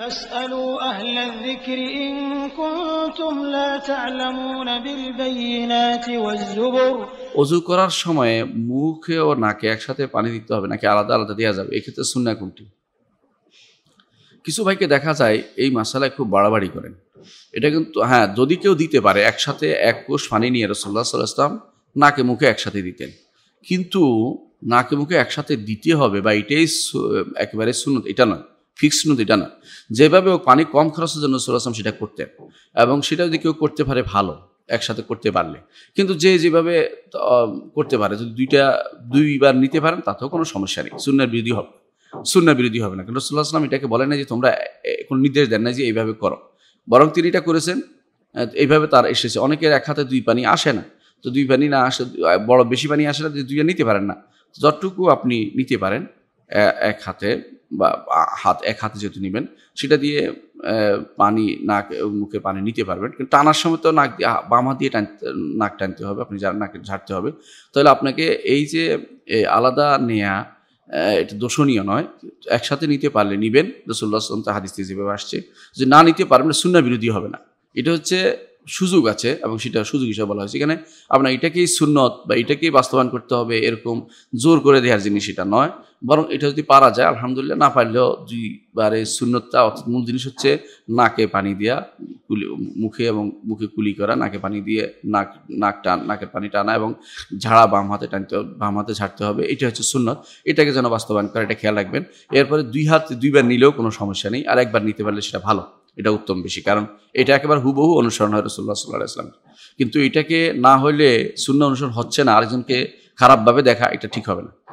অজু করার সময়ে মুখে ও নাকে একসাথে পানি দিতে হবে নাকি আলাদা আলাদা দেওয়া যাবে এক্ষেত্রে শূন্য কোনটি কিছু ভাইকে দেখা যায় এই মশালায় খুব বাড়াবাড়ি করেন এটা কিন্তু হ্যাঁ যদি কেউ দিতে পারে একসাথে এক কোষ পানি নিয়ে রসল্লা সাল্লাহাম নাকে মুখে একসাথে দিতেন কিন্তু নাকে মুখে একসাথে দিতে হবে বা এটাই একেবারে শূন্য এটা নয় ফিক্সড নদীটা না যেভাবে হোক পানি কম খরচের জন্য সুরাসম সেটা করতে এবং সেটা যদি কেউ করতে পারে ভালো একসাথে করতে পারলে কিন্তু যে যেভাবে করতে পারে যদি দুইটা দুইবার নিতে পারেন তাতেও কোনো সমস্যা নেই সুন্নার বিরোধী হবে সুন্না বিরোধী হবে না কিন্তু রসুল্লাহ আসলাম এটাকে বলে না যে তোমরা কোনো নির্দেশ দেন না যে এইভাবে করো বরং তিনি এটা করেছেন এইভাবে তার এসেছে অনেকের এক হাতে দুই পানি আসে না তো দুই পানি না আসে বড় বেশি পানি আসে না যে দুইটা নিতে পারেন না যতটুকু আপনি নিতে পারেন এক হাতে বা হাত এক হাতে যেহেতু নেবেন সেটা দিয়ে পানি নাক মুখে পানি নিতে পারবেন কিন্তু টানার সময় তো নাক দিয়ে বাম হাত দিয়ে টানতে নাক টানতে হবে আপনি নাকে ঝাড়তে হবে তাহলে আপনাকে এই যে আলাদা নেয়া এটা দোষণীয় নয় একসাথে নিতে পারলে নিবেন রসুল্লাহ আসলাম হাদিস্তি যেভাবে আসছে যে না নিতে পারবেন শূন্য বিরোধী হবে না এটা হচ্ছে সুযোগ আছে এবং সেটা সুযোগ হিসাবে বলা হয়েছে এখানে আপনার এটাকেই সুন্নত বা এটাকেই বাস্তবায়ন করতে হবে এরকম জোর করে দেওয়ার জিনিস এটা নয় বরং এটা যদি পারা যায় আলহামদুলিল্লাহ না পারলেও দুইবারে শূন্যতা অর্থাৎ মূল জিনিস হচ্ছে নাকে পানি দেওয়া কুলি মুখে এবং মুখে কুলি করা নাকে পানি দিয়ে নাক নাক টান নাকের পানি টানা এবং ঝাড়া বাম হাতে টানতে বাম হাতে ঝাড়তে হবে এটা হচ্ছে সুন্নত এটাকে যেন বাস্তবায়ন করে এটা খেয়াল রাখবেন এরপরে দুই হাত দুইবার নিলেও কোনো সমস্যা নেই আর একবার নিতে পারলে সেটা ভালো এটা উত্তম বেশি কারণ এটা একেবারে হুবহু অনুসরণ হয় রসুল্লাহ সাল্লাহ ইসলাম কিন্তু এটাকে না হলে শূন্য অনুসরণ হচ্ছে না আরেকজনকে খারাপভাবে দেখা এটা ঠিক হবে না